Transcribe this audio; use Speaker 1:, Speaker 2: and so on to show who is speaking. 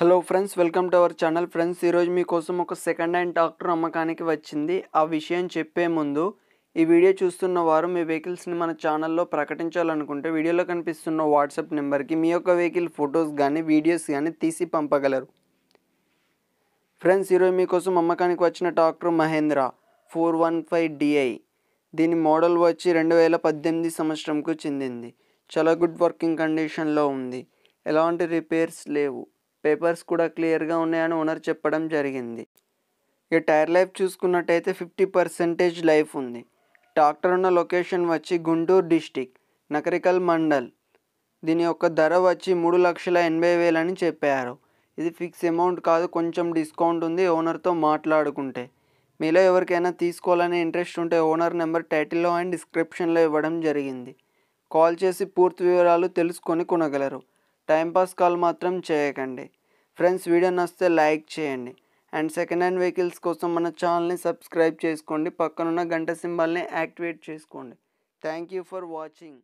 Speaker 1: hello friends welcome to our channel friends ఈరోజు మీకోసం ఒక సెకండ్ హ్యాండ్ ట్రాక్టర్ అమ్మకానికి వచ్చింది ఆ విషయం చెప్పే ముందు ఈ వీడియో చూస్తున్న వారు మీ వెహికల్స్ని మన ఛానల్లో ప్రకటించాలనుకుంటే వీడియోలో కనిపిస్తున్న వాట్సాప్ నెంబర్కి మీ యొక్క వెహికల్ ఫొటోస్ కానీ వీడియోస్ కానీ తీసి పంపగలరు ఫ్రెండ్స్ ఈరోజు మీకోసం అమ్మకానికి వచ్చిన tractor Mahindra four one five DI దీని మోడల్ వచ్చి రెండు వేల పద్దెనిమిది సంవత్సరంకు చెందింది చాలా గుడ్ వర్కింగ్ కండిషన్లో ఉంది ఎలాంటి రిపేర్స్ లేవు పేపర్స్ కూడా క్లియర్గా ఉన్నాయని ఓనర్ చెప్పడం జరిగింది ఇక టైర్ లైఫ్ చూసుకున్నట్టయితే ఫిఫ్టీ పర్సెంటేజ్ లైఫ్ ఉంది ట్రాక్టర్ ఉన్న లొకేషన్ వచ్చి గుంటూరు డిస్టిక్ నకరికల్ మండల్ దీని యొక్క ధర వచ్చి మూడు లక్షల ఎనభై వేలని చెప్పారు ఇది ఫిక్స్ అమౌంట్ కాదు కొంచెం డిస్కౌంట్ ఉంది ఓనర్తో మాట్లాడుకుంటే మీలో ఎవరికైనా తీసుకోవాలనే ఇంట్రెస్ట్ ఉంటే ఓనర్ నెంబర్ టైటిల్లో అండ్ డిస్క్రిప్షన్లో ఇవ్వడం జరిగింది కాల్ చేసి పూర్తి వివరాలు తెలుసుకొని కొనగలరు టైంపాస్ కాల్ మాత్రం చేయకండి ఫ్రెండ్స్ వీడియో నచ్చితే లైక్ చేయండి అండ్ సెకండ్ హ్యాండ్ వెహికల్స్ కోసం మన ఛానల్ని సబ్స్క్రైబ్ చేసుకోండి పక్కనున్న గంట సింబల్ని యాక్టివేట్ చేసుకోండి థ్యాంక్ యూ ఫర్ వాచింగ్